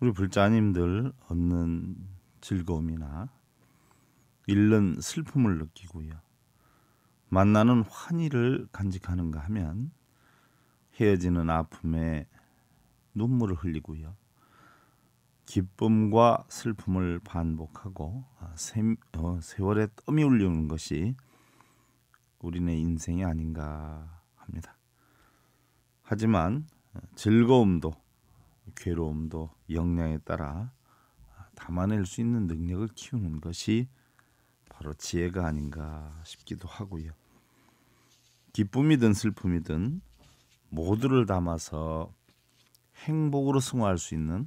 우리 불자님들 얻는 즐거움이나 잃는 슬픔을 느끼고요. 만나는 환희를 간직하는가 하면 헤어지는 아픔에 눈물을 흘리고요. 기쁨과 슬픔을 반복하고 세, 아, 어, 세월에 땀이 울리는 것이 우리네 인생이 아닌가 합니다. 하지만 어, 즐거움도 괴로움도 역량에 따라 담아낼 수 있는 능력을 키우는 것이 바로 지혜가 아닌가 싶기도 하고요. 기쁨이든 슬픔이든 모두를 담아서 행복으로 승화할 수 있는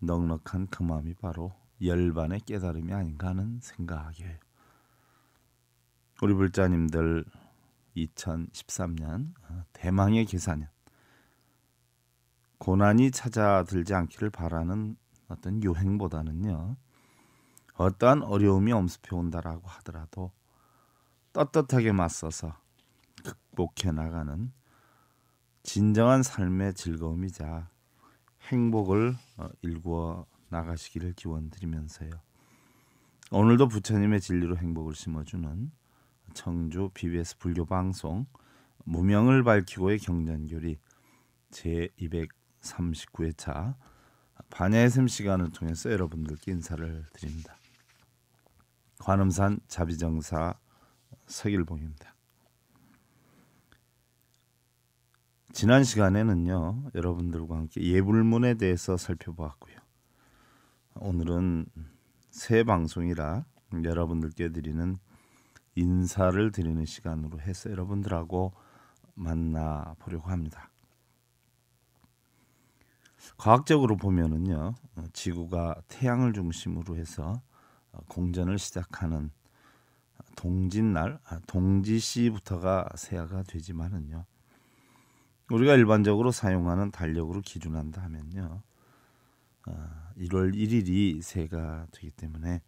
넉넉한 그 마음이 바로 열반의 깨달음이 아닌가 하는 생각이에요. 우리 불자님들 2013년 대망의 계산년 고난이 찾아들지 않기를 바라는 어떤 요행보다는요. 어떠한 어려움이 엄습해 온다라고 하더라도 떳떳하게 맞서서 극복해 나가는 진정한 삶의 즐거움이자 행복을 어, 일구어 나가시기를 기원드리면서요. 오늘도 부처님의 진리로 행복을 심어주는 청주 BBS 불교 방송 무명을 밝히고의 경전교리 제200 39회차 반야의 샘 시간을 통해서 여러분들께 인사를 드립니다. 관음산 자비정사 서길봉입니다. 지난 시간에는요 여러분들과 함께 예불문에 대해서 살펴보았고요. 오늘은 새 방송이라 여러분들께 드리는 인사를 드리는 시간으로 해서 여러분들하고 만나 보려고 합니다. 과학적으로 보면은요, 어, 지구가 태양을 중심으로 해서 어, 공전을 시작하는 동짓날, 아, 동지시부터가 새해가 되지만은요, 우리가 일반적으로 사용하는 달력으로 기준한다 하면요, 1월 어, 1일이 새해가 되기 때문에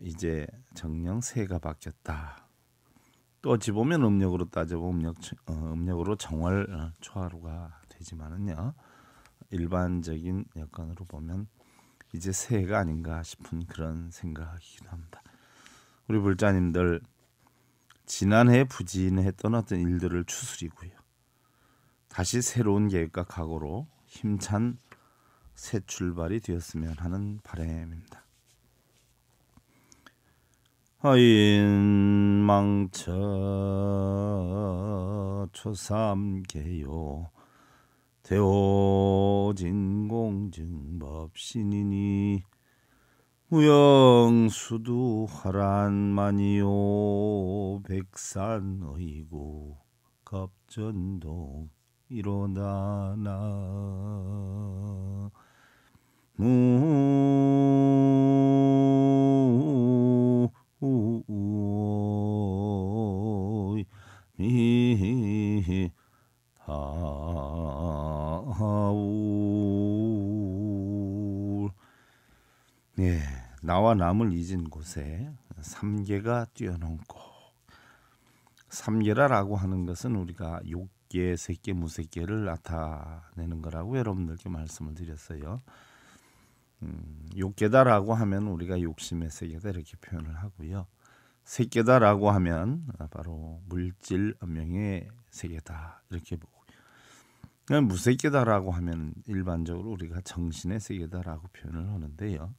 이제 정령 새해가 바뀌었다. 또 어찌 보면 음력으로 따져보면 음력, 으로 정월 초하루가 되지만은요. 일반적인 여건으로 보면 이제 새해가 아닌가 싶은 그런 생각이기도 합니다. 우리 불자님들 지난해 부진했던 어떤 일들을 추스리고요. 다시 새로운 계획과 각오로 힘찬 새 출발이 되었으면 하는 바램입니다. 하인망처 초삼계요 대오진 공증법신이니 무영수도 화란만이요 백산의구 갑전동 일어나나 무우 나와 남을 잊은 곳에 삼계가 뛰어넘고 삼계라라고 하는 것은 우리가 육계, 세계, 무색계를 나타내는 거라고 여러분들께 말씀을 드렸어요. 음, 육계다라고 하면 우리가 욕심의 세계다 이렇게 표현을 하고요. 세계다라고 하면 바로 물질 명의 세계다 이렇게 보고 무색계다라고 하면 일반적으로 우리가 정신의 세계다라고 표현을 하는데요.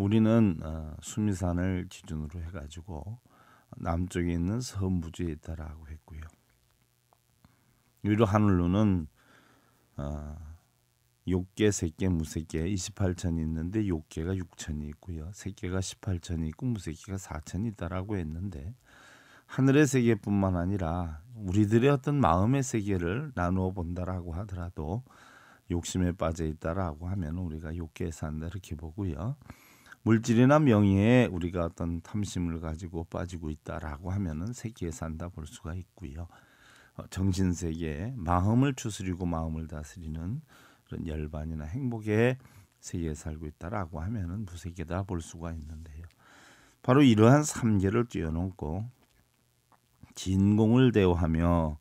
우리는 어, 수미산을 기준으로 해가지고 남쪽에 있는 서부지에 있다라고 했고요. 위로 하늘로는 어, 욕계, 세계, 무색계 28천이 있는데 욕계가 6천이 있고요. 세계가 18천이 있고 무색계가 4천이 있다라고 했는데 하늘의 세계뿐만 아니라 우리들의 어떤 마음의 세계를 나누어 본다라고 하더라도 욕심에 빠져 있다라고 하면 우리가 욕계에 산다 이렇게 보고요. 물질이나 명예에 우리가 어떤 탐심을 가지고 빠지고 있다라고 하면은 세계에 산다 볼 수가 있고요. 어, 정신 세계, 마음을 추스리고 마음을 다스리는 그런 열반이나 행복의 세계에 살고 있다라고 하면은 무세계다 볼 수가 있는데요. 바로 이러한 삼계를 뛰어넘고 진공을 대우하며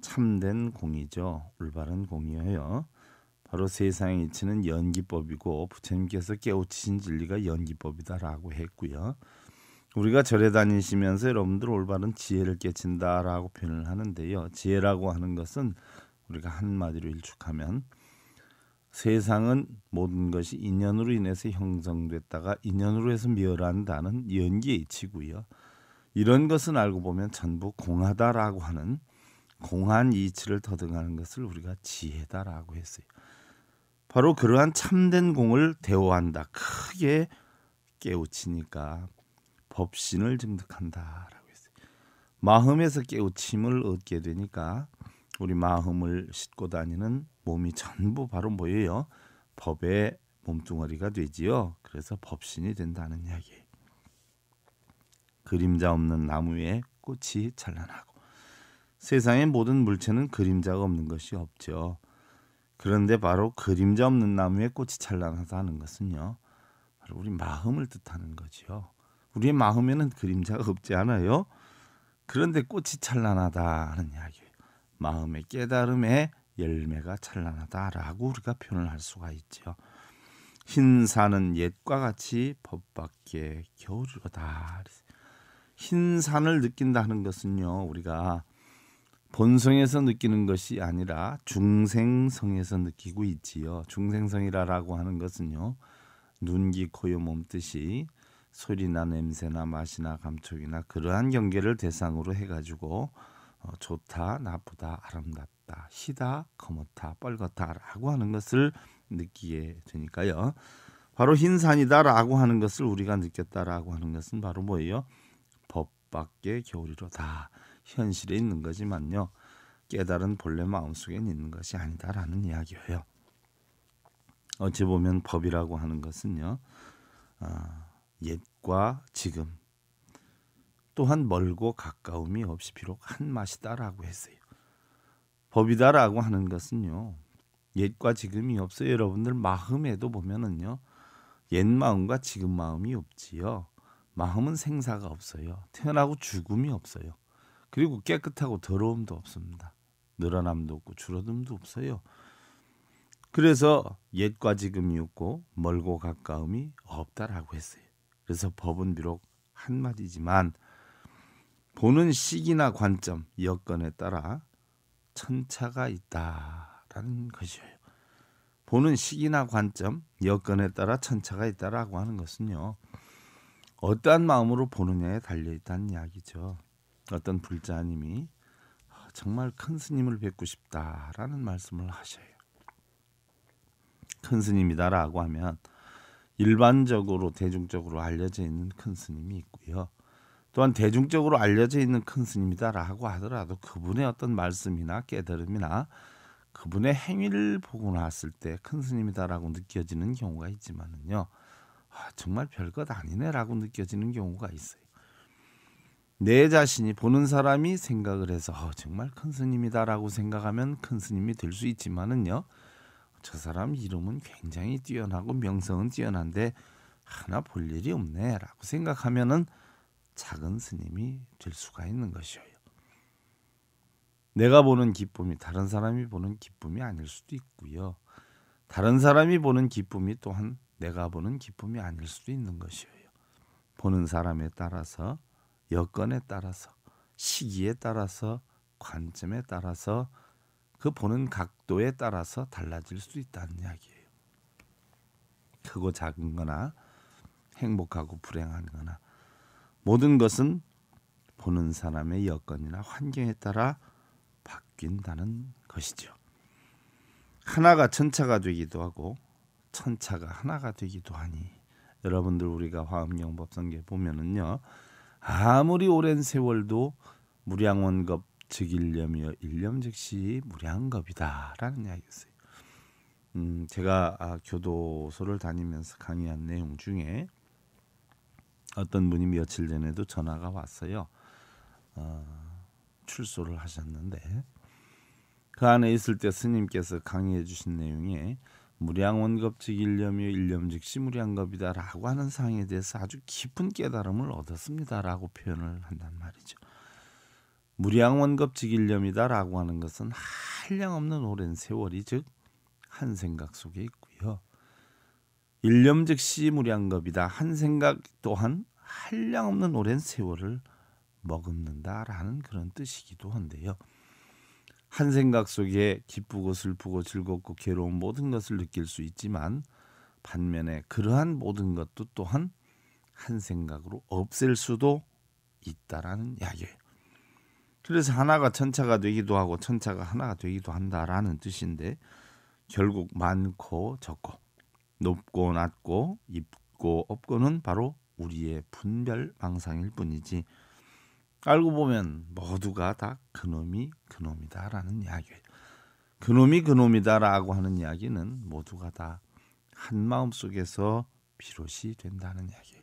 참된 공이죠. 올바른 공이에요. 바로 세상의 이치는 연기법이고 부처님께서 깨우치신 진리가 연기법이다라고 했고요. 우리가 절에 다니시면서 여러분들 올바른 지혜를 깨친다라고 표현을 하는데요. 지혜라고 하는 것은 우리가 한마디로 일축하면 세상은 모든 것이 인연으로 인해서 형성됐다가 인연으로 해서 멸한다는 연기의 이치고요. 이런 것은 알고 보면 전부 공하다라고 하는 공한 이치를 터득하는 것을 우리가 지혜다라고 했어요. 바로 그러한 참된 공을 대호한다. 크게 깨우치니까 법신을 증득한다라고 했어요. 마음에서 깨우침을 얻게 되니까 우리 마음을 싣고 다니는 몸이 전부 바로 뭐예요? 법의 몸뚱어리가 되지요. 그래서 법신이 된다는 이야기. 그림자 없는 나무에 꽃이 찬란하고 세상의 모든 물체는 그림자가 없는 것이 없죠. 그런데 바로 그림자 없는 나무에 꽃이 찬란하다는 것은요. 바로 우리 마음을 뜻하는 거지요. 우리의 마음에는 그림자가 없지 않아요. 그런데 꽃이 찬란하다는 이야기예요. 마음의 깨달음에 열매가 찬란하다라고 우리가 표현을 할 수가 있지요. 흰 산은 옛과 같이 법밖에 겨울이로다. 흰 산을 느낀다는 것은요, 우리가 본성에서 느끼는 것이 아니라 중생성에서 느끼고 있지요. 중생성이라라고 하는 것은요. 눈, 기 코요, 몸뜻이 소리나 냄새나 맛이나 감촉이나 그러한 경계를 대상으로 해가지고 어, 좋다, 나쁘다, 아름답다, 희다, 검었다, 뻘겋다라고 하는 것을 느끼게 되니까요. 바로 흰 산이다라고 하는 것을 우리가 느꼈다라고 하는 것은 바로 뭐예요? 법밖에 겨울이로다. 현실에 있는 거지만요. 깨달은 본래 마음속에 있는 것이 아니다라는 이야기예요. 어찌 보면 법이라고 하는 것은요. 아, 옛과 지금 또한 멀고 가까움이 없이 비록 한 맛이다라고 했어요. 법이다라고 하는 것은요. 옛과 지금이 없어요. 여러분들 마음에도 보면은요. 옛 마음과 지금 마음이 없지요. 마음은 생사가 없어요. 태어나고 죽음이 없어요. 그리고 깨끗하고 더러움도 없습니다. 늘어남도 없고 줄어듦도 없어요. 그래서 옛과 지금이 없고 멀고 가까움이 없다라고 했어요. 그래서 법은 비록 한 마디지만 보는 시기나 관점, 여건에 따라 천차가 있다라는 것이에요. 보는 시기나 관점, 여건에 따라 천차가 있다라고 하는 것은요. 어떠한 마음으로 보느냐에 달려 있다는 이야기죠. 어떤 불자님이 아, 정말 큰 스님을 뵙고 싶다라는 말씀을 하셔요. 큰 스님이다라고 하면 일반적으로 대중적으로 알려져 있는 큰 스님이 있고요. 또한 대중적으로 알려져 있는 큰 스님이다라고 하더라도 그분의 어떤 말씀이나 깨달음이나 그분의 행위를 보고 나왔을 때 큰 스님이다라고 느껴지는 경우가 있지만은요. 아, 정말 별것 아니네라고 느껴지는 경우가 있어요. 내 자신이 보는 사람이 생각을 해서 어, 정말 큰 스님이다라고 생각하면 큰 스님이 될 수 있지만은요. 저 사람 이름은 굉장히 뛰어나고 명성은 뛰어난데 하나 볼 일이 없네라고 생각하면은 작은 스님이 될 수가 있는 것이요. 에 내가 보는 기쁨이 다른 사람이 보는 기쁨이 아닐 수도 있고요. 다른 사람이 보는 기쁨이 또한 내가 보는 기쁨이 아닐 수도 있는 것이에요. 보는 사람에 따라서 여건에 따라서 시기에 따라서 관점에 따라서 그 보는 각도에 따라서 달라질 수 있다는 이야기예요. 크고 작은 거나 행복하고 불행한 거나 모든 것은 보는 사람의 여건이나 환경에 따라 바뀐다는 것이죠. 하나가 천차가 되기도 하고 천차가 하나가 되기도 하니 여러분들 우리가 화엄영법성계 보면은요. 아무리 오랜 세월도 무량원겁 즉일념이여 일념즉시 무량겁이다라는 이야기였어요. 음, 제가 아, 교도소를 다니면서 강의한 내용 중에 어떤 분이 며칠 전에도 전화가 왔어요. 어, 출소를 하셨는데 그 안에 있을 때 스님께서 강의해 주신 내용에 무량원겁직일념이 일념즉시 무량겁이다라고 하는 상에 대해서 아주 깊은 깨달음을 얻었습니다라고 표현을 한단 말이죠. 무량원겁즉 일념이다라고 하는 것은 한량없는 오랜 세월이 즉 한 생각 속에 있고요. 일념즉시 무량겁이다 한 생각 또한 한량없는 오랜 세월을 머금는다라는 그런 뜻이기도 한데요. 한 생각 속에 기쁘고 슬프고 즐겁고 괴로운 모든 것을 느낄 수 있지만 반면에 그러한 모든 것도 또한 한 생각으로 없앨 수도 있다라는 이야기예요. 그래서 하나가 천차가 되기도 하고 천차가 하나가 되기도 한다라는 뜻인데 결국 많고 적고 높고 낮고 입고 없고는 바로 우리의 분별 망상일 뿐이지 알고 보면 모두가 다 그놈이 그놈이다라는 이야기. 그놈이 그놈이다라고 하는 이야기는 모두가 다 한 마음 속에서 비롯이 된다는 이야기.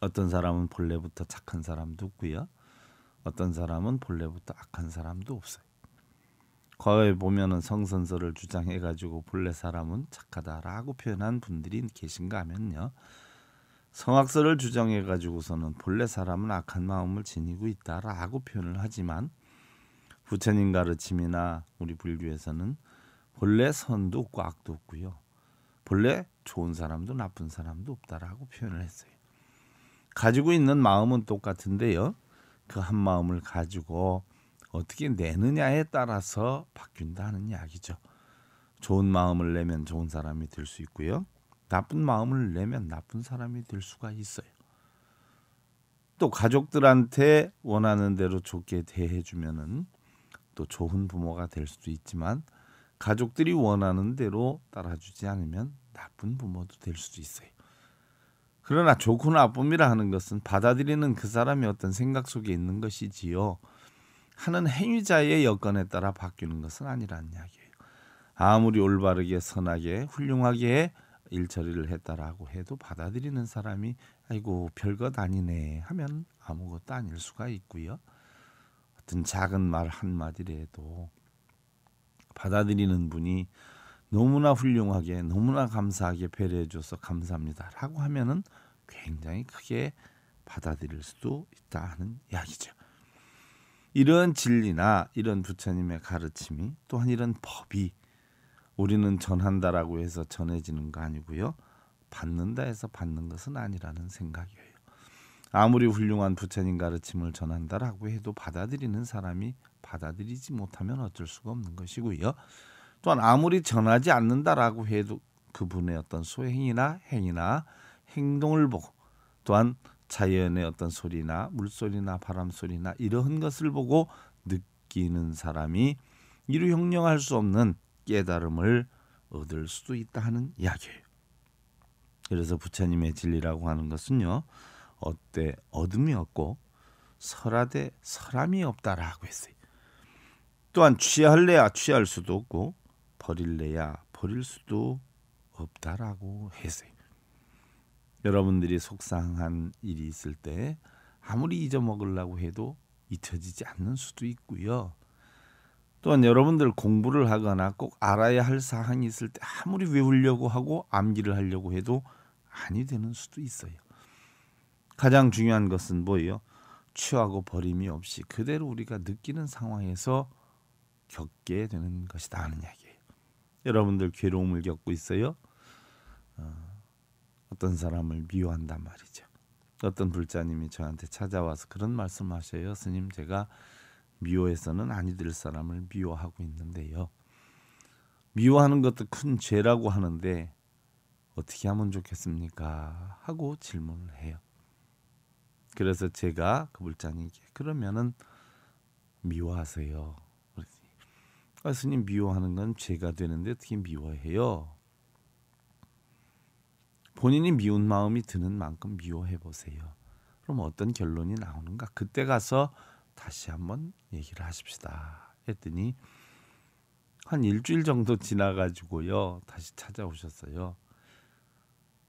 어떤 사람은 본래부터 착한 사람도 없고요. 어떤 사람은 본래부터 악한 사람도 없어요. 과거에 보면은 성선설을 주장해 가지고 본래 사람은 착하다라고 표현한 분들이 계신가 하면요. 성악설를 주장해 가지고서는 본래 사람은 악한 마음을 지니고 있다라고 표현을 하지만 부처님 가르침이나 우리 불교에서는 본래 선도 없고 악도 없고요. 본래 좋은 사람도 나쁜 사람도 없다라고 표현을 했어요. 가지고 있는 마음은 똑같은데요. 그 한 마음을 가지고 어떻게 내느냐에 따라서 바뀐다는 이야기죠. 좋은 마음을 내면 좋은 사람이 될 수 있고요. 나쁜 마음을 내면 나쁜 사람이 될 수가 있어요. 또 가족들한테 원하는 대로 좋게 대해 주면은 또 좋은 부모가 될 수도 있지만 가족들이 원하는 대로 따라주지 않으면 나쁜 부모도 될 수도 있어요. 그러나 좋고 나쁨이라 하는 것은 받아들이는 그사람이 어떤 생각 속에 있는 것이지요. 하는 행위자의 여건에 따라 바뀌는 것은 아니란 이야기예요. 아무리 올바르게 선하게 훌륭하게 일 처리를 했다라고 해도 받아들이는 사람이 아이고 별것 아니네 하면 아무것도 아닐 수가 있고요. 어떤 작은 말 한마디라도 받아들이는 분이 너무나 훌륭하게 너무나 감사하게 배려해 줘서 감사합니다라고 하면은 굉장히 크게 받아들일 수도 있다 하는 이야기죠. 이런 진리나 이런 부처님의 가르침이 또한 이런 법이 우리는 전한다라고 해서 전해지는 거 아니고요. 받는다 해서 받는 것은 아니라는 생각이에요. 아무리 훌륭한 부처님 가르침을 전한다라고 해도 받아들이는 사람이 받아들이지 못하면 어쩔 수가 없는 것이고요. 또한 아무리 전하지 않는다라고 해도 그분의 어떤 소행이나 행이나 행동을 보고 또한 자연의 어떤 소리나 물소리나 바람소리나 이러한 것을 보고 느끼는 사람이 이루 형용할 수 없는 깨달음을 얻을 수도 있다 하는 이야기예요. 그래서 부처님의 진리라고 하는 것은요. 어때 얻음이 없고 설하되 설함이 없다라고 했어요. 또한 취할래야 취할 수도 없고 버릴래야 버릴 수도 없다라고 했어요. 여러분들이 속상한 일이 있을 때 아무리 잊어먹으려고 해도 잊혀지지 않는 수도 있고요. 또한 여러분들 공부를 하거나 꼭 알아야 할 사항이 있을 때 아무리 외우려고 하고 암기를 하려고 해도 아니 되는 수도 있어요. 가장 중요한 것은 뭐예요? 취하고 버림이 없이 그대로 우리가 느끼는 상황에서 겪게 되는 것이다 하는 이야기예요. 여러분들 괴로움을 겪고 있어요. 어, 떤 사람을 미워한단 말이죠. 어떤 불자님이 저한테 찾아와서 그런 말씀하셔요. 스님 제가 미워해서는 아니 될 사람을 미워하고 있는데요. 미워하는 것도 큰 죄라고 하는데 어떻게 하면 좋겠습니까? 하고 질문을 해요. 그래서 제가 그불장님께 그러면은 미워하세요. 아, 스님 미워하는 건 죄가 되는데 어떻게 미워해요? 본인이 미운 마음이 드는 만큼 미워해 보세요. 그럼 어떤 결론이 나오는가? 그때 가서 다시 한번 얘기를 하십시다. 했더니 한 일주일 정도 지나가지고요. 다시 찾아오셨어요.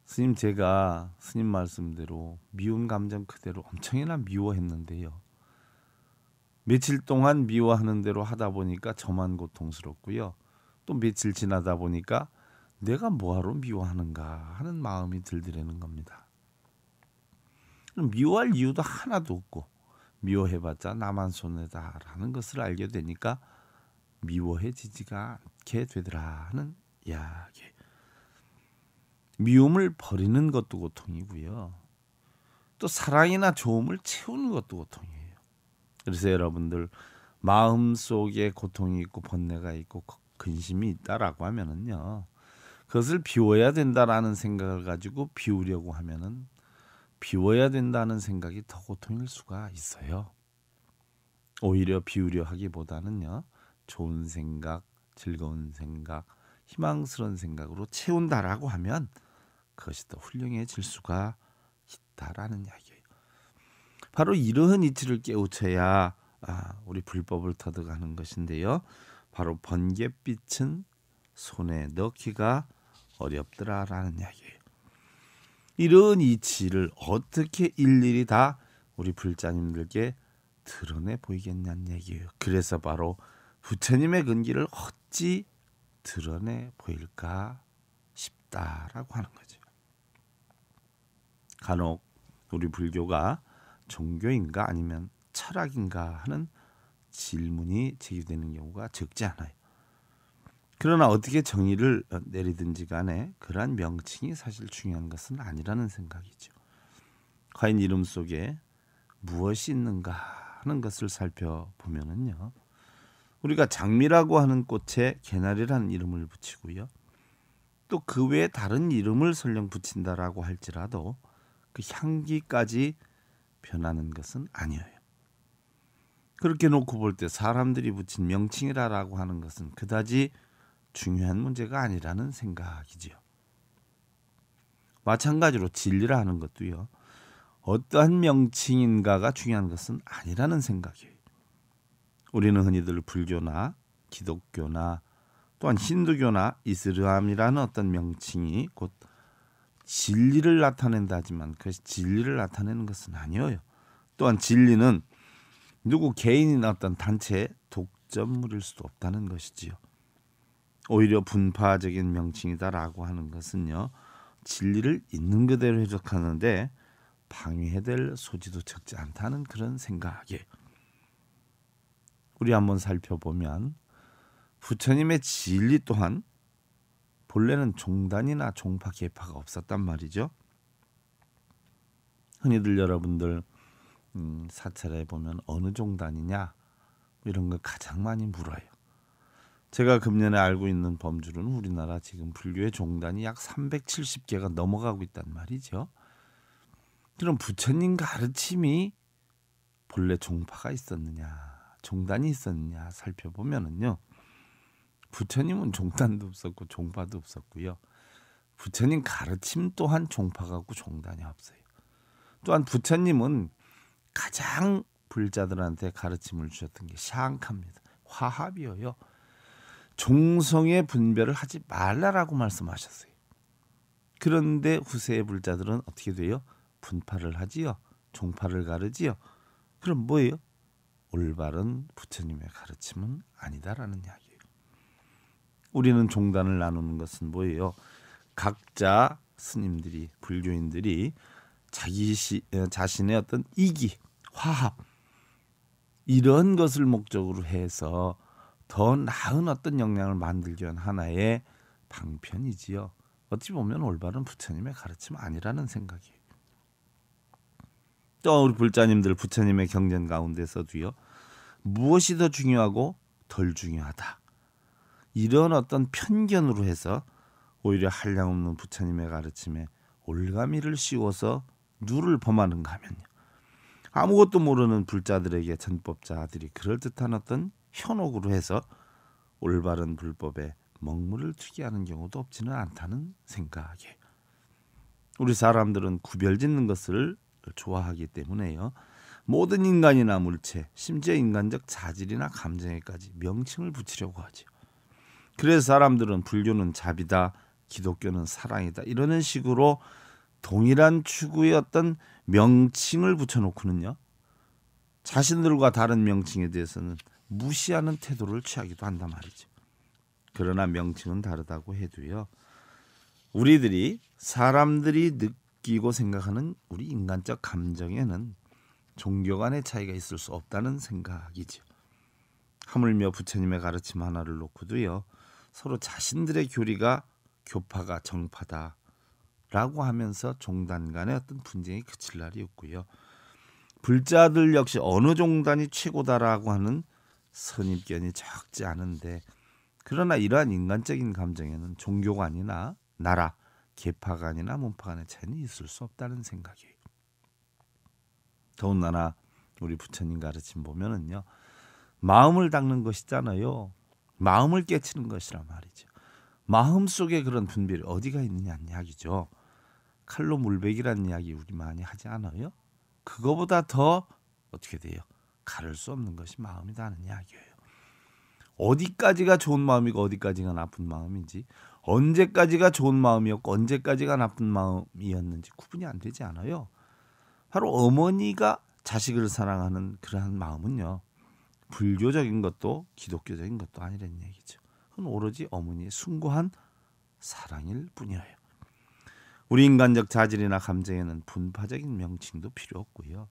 스님 제가 스님 말씀대로 미운 감정 그대로 엄청이나 미워했는데요. 며칠 동안 미워하는 대로 하다 보니까 저만 고통스럽고요. 또 며칠 지나다 보니까 내가 뭐하러 미워하는가 하는 마음이 들드리는 겁니다. 미워할 이유도 하나도 없고 미워해봤자 나만 손해다라는 것을 알게 되니까 미워해지지가 않게 되더라 하는 이야기. 미움을 버리는 것도 고통이고요. 또 사랑이나 좋음을 채우는 것도 고통이에요. 그래서 여러분들 마음 속에 고통이 있고 번뇌가 있고 근심이 있다라고 하면은요. 그것을 비워야 된다라는 생각을 가지고 비우려고 하면은 비워야 된다는 생각이 더 고통일 수가 있어요. 오히려 비우려 하기보다는요. 좋은 생각, 즐거운 생각, 희망스러운 생각으로 채운다라고 하면 그것이 더 훌륭해질 수가 있다라는 이야기예요. 바로 이러한 이치를 깨우쳐야 아, 우리 불법을 터득하는 것인데요. 바로 번갯빛은 손에 넣기가 어렵더라라는 이야기. 이런 이치를 어떻게 일일이 다 우리 불자님들께 드러내 보이겠냐는 얘기예요. 그래서 바로 부처님의 근기를 어찌 드러내 보일까 싶다라고 하는 거죠. 간혹 우리 불교가 종교인가 아니면 철학인가 하는 질문이 제기되는 경우가 적지 않아요. 그러나 어떻게 정의를 내리든지 간에 그러한 명칭이 사실 중요한 것은 아니라는 생각이죠. 과연 이름 속에 무엇이 있는가 하는 것을 살펴보면은요. 우리가 장미라고 하는 꽃에 개나리라는 이름을 붙이고요. 또 그 외에 다른 이름을 설령 붙인다라고 할지라도 그 향기까지 변하는 것은 아니에요. 그렇게 놓고 볼 때 사람들이 붙인 명칭이라라고 하는 것은 그다지 중요한 문제가 아니라는 생각이지요. 마찬가지로 진리라 는 것도요. 어떠한 명칭인가가 중요한 것은 아니라는 생각이에요. 우리는 흔히들 불교나 기독교나 또한 힌두교나 이슬람이라는 어떤 명칭이 곧 진리를 나타낸다지만 그것이 진리를 나타내는 것은 아니어요. 또한 진리는 누구 개인이나 어떤 단체의 독점물일 수도 없다는 것이지요. 오히려 분파적인 명칭이다라고 하는 것은요 진리를 있는 그대로 해석하는데 방해될 소지도 적지 않다는 그런 생각에 우리 한번 살펴보면 부처님의 진리 또한 본래는 종단이나 종파 계파가 없었단 말이죠. 흔히들 여러분들 음, 사찰에 보면 어느 종단이냐 이런 걸 가장 많이 물어요. 제가 금년에 알고 있는 범주는 우리나라 지금 불교의 종단이 약 370개가 넘어가고 있단 말이죠. 그럼 부처님 가르침이 본래 종파가 있었느냐, 종단이 있었느냐 살펴보면은요. 부처님은 종단도 없었고 종파도 없었고요. 부처님 가르침 또한 종파가 고 종단이 없어요. 또한 부처님은 가장 불자들한테 가르침을 주셨던 게샤카입니다 화합이어요. 종성의 분별을 하지 말라라고 말씀하셨어요. 그런데 후세의 불자들은 어떻게 돼요? 분파를 하지요. 종파를 가르지요. 그럼 뭐예요? 올바른 부처님의 가르침은 아니다라는 이야기예요. 우리는 종단을 나누는 것은 뭐예요? 각자 스님들이 불교인들이 자기 시, 어, 자신의 어떤 이기, 화합 이런 것을 목적으로 해서 더 나은 어떤 역량을 만들기 위한 하나의 방편이지요. 어찌 보면 올바른 부처님의 가르침 아니라는 생각이에요. 또 우리 불자님들 부처님의 경전 가운데서도요. 무엇이 더 중요하고 덜 중요하다. 이런 어떤 편견으로 해서 오히려 한량없는 부처님의 가르침에 올가미를 씌워서 누를 범하는가 하면요. 아무것도 모르는 불자들에게 전법자들이 그럴듯한 어떤 현혹으로 해서 올바른 불법에 먹물을 투기하는 경우도 없지는 않다는 생각에 우리 사람들은 구별짓는 것을 좋아하기 때문에요. 모든 인간이나 물체, 심지어 인간적 자질이나 감정에까지 명칭을 붙이려고 하죠 그래서 사람들은 불교는 자비다, 기독교는 사랑이다 이러는 식으로 동일한 추구의 어떤 명칭을 붙여놓고는요. 자신들과 다른 명칭에 대해서는 무시하는 태도를 취하기도 한단 말이죠. 그러나 명칭은 다르다고 해도요. 우리들이 사람들이 느끼고 생각하는 우리 인간적 감정에는 종교 간의 차이가 있을 수 없다는 생각이죠 하물며 부처님의 가르침 하나를 놓고도요. 서로 자신들의 교리가 교파가 정파다 라고 하면서 종단 간의 어떤 분쟁이 그칠 날이 없고요. 불자들 역시 어느 종단이 최고다라고 하는 선입견이 적지 않은데 그러나 이러한 인간적인 감정에는 종교관이나 나라, 개파관이나 문파 관의 차이는 있을 수 없다는 생각이에요. 더군다나 우리 부처님 가르침 보면은요. 마음을 닦는 것이잖아요. 마음을 깨치는 것이란 말이죠. 마음 속에 그런 분별이 어디가 있느냐 이야기죠. 칼로 물백이라 이야기 우리 많이 하지 않아요? 그거보다 더 어떻게 돼요? 가를 수 없는 것이 마음이라는 이야기예요. 어디까지가 좋은 마음이고 어디까지가 나쁜 마음인지 언제까지가 좋은 마음이었고 언제까지가 나쁜 마음이었는지 구분이 안 되지 않아요. 바로 어머니가 자식을 사랑하는 그러한 마음은요. 불교적인 것도 기독교적인 것도 아니라는 얘기죠. 그건 오로지 어머니의 숭고한 사랑일 뿐이에요. 우리 인간적 자질이나 감정에는 분파적인 명칭도 필요 없고요.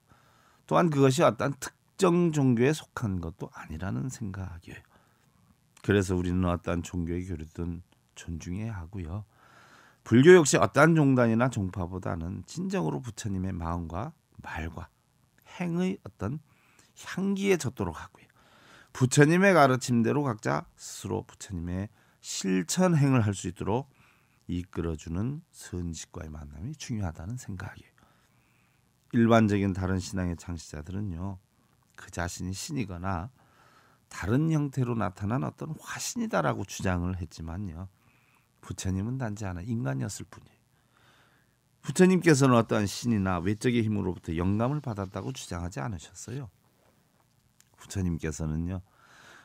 또한 그것이 어떤 특 특정 종교에 속한 것도 아니라는 생각이에요. 그래서 우리는 어떠한 종교의 교류든 존중해야 하고요. 불교 역시 어떠한 종단이나 종파보다는 진정으로 부처님의 마음과 말과 행의 어떤 향기에 젖도록 하고요. 부처님의 가르침대로 각자 스스로 부처님의 실천행을 할 수 있도록 이끌어주는 선식과의 만남이 중요하다는 생각이에요. 일반적인 다른 신앙의 창시자들은요. 그 자신이 신이거나 다른 형태로 나타난 어떤 화신이다라고 주장을 했지만요. 부처님은 단지 하나 인간이었을 뿐이에요. 부처님께서는 어떠한 신이나 외적의 힘으로부터 영감을 받았다고 주장하지 않으셨어요. 부처님께서는요.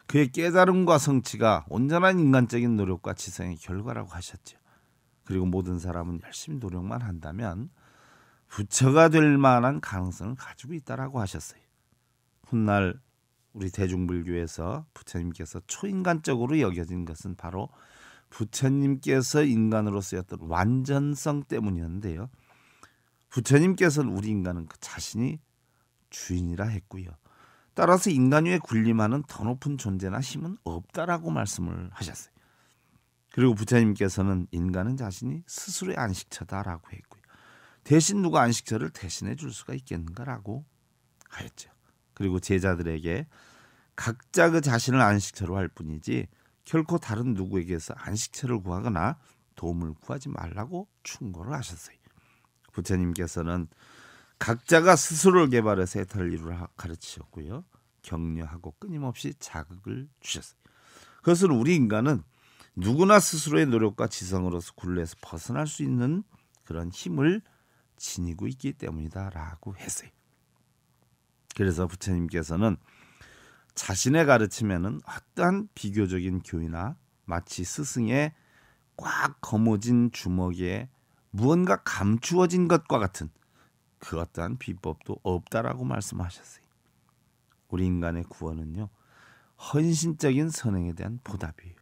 그의 깨달음과 성취가 온전한 인간적인 노력과 지성의 결과라고 하셨죠. 그리고 모든 사람은 열심히 노력만 한다면 부처가 될 만한 가능성을 가지고 있다라고 하셨어요. 훗날 우리 대중불교에서 부처님께서 초인간적으로 여겨진 것은 바로 부처님께서 인간으로쓰였던 완전성 때문이었는데요. 부처님께서는 우리 인간은 그 자신이 주인이라 했고요. 따라서 인간 위에 군림하는 더 높은 존재나 힘은 없다라고 말씀을 하셨어요. 그리고 부처님께서는 인간은 자신이 스스로의 안식처다라고 했고요. 대신 누가 안식처를 대신해 줄 수가 있겠는가라고 하였죠. 그리고 제자들에게 각자 그 자신을 안식처로 할 뿐이지 결코 다른 누구에게서 안식처를 구하거나 도움을 구하지 말라고 충고를 하셨어요. 부처님께서는 각자가 스스로를 개발해서 해탈을 이루라 가르치셨고요. 격려하고 끊임없이 자극을 주셨어요. 그것은 우리 인간은 누구나 스스로의 노력과 지성으로서 굴레에서 벗어날 수 있는 그런 힘을 지니고 있기 때문이다라고 했어요. 그래서 부처님께서는 자신의 가르침에는 어떠한 비교적인 교이나 마치 스승의 꽉거머진 주먹에 무언가 감추어진 것과 같은 그 어떠한 비법도 없다라고 말씀하셨어요. 우리 인간의 구원은요. 헌신적인 선행에 대한 보답이에요.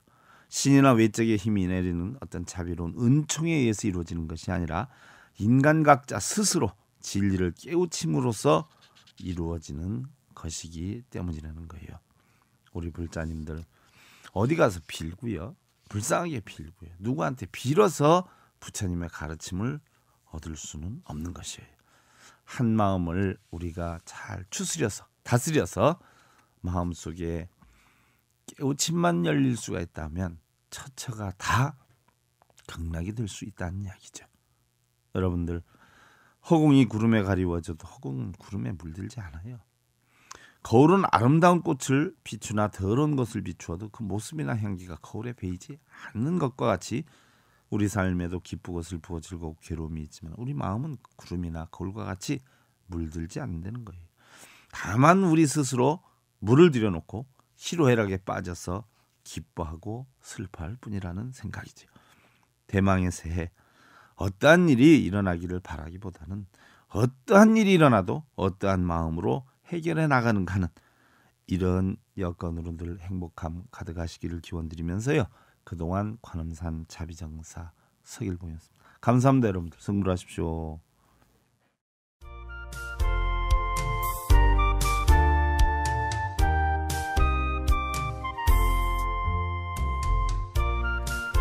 신이나 외적의 힘이 내리는 어떤 자비로운 은총에 의해서 이루어지는 것이 아니라 인간 각자 스스로 진리를 깨우침으로써 이루어지는 것이기 때문이라는 거예요. 우리 불자님들 어디 가서 빌고요. 불쌍하게 빌고요. 누구한테 빌어서 부처님의 가르침을 얻을 수는 없는 것이에요. 한 마음을 우리가 잘 추스려서 다스려서 마음속에 깨우침만 열릴 수가 있다면 처처가 다 극락이 될 수 있다는 이야기죠. 여러분들 허공이 구름에 가리워져도 허공은 구름에 물들지 않아요. 거울은 아름다운 꽃을 비추나 더러운 것을 비추어도 그 모습이나 향기가 거울에 배이지 않는 것과 같이 우리 삶에도 기쁘고 슬프고 즐겁고 괴로움이 있지만 우리 마음은 구름이나 거울과 같이 물들지 않는다는 거예요. 다만 우리 스스로 물을 들여놓고 희로애락에 빠져서 기뻐하고 슬퍼할 뿐이라는 생각이죠. 대망의 새해 어떠한 일이 일어나기를 바라기보다는 어떠한 일이 일어나도 어떠한 마음으로 해결해 나가는 가는 이런 여건으로 늘 행복함 가득하시기를 기원드리면서요. 그동안 관음산 자비정사 서일봉이었습니다. 감사합니다 여러분들. 승부하십시오.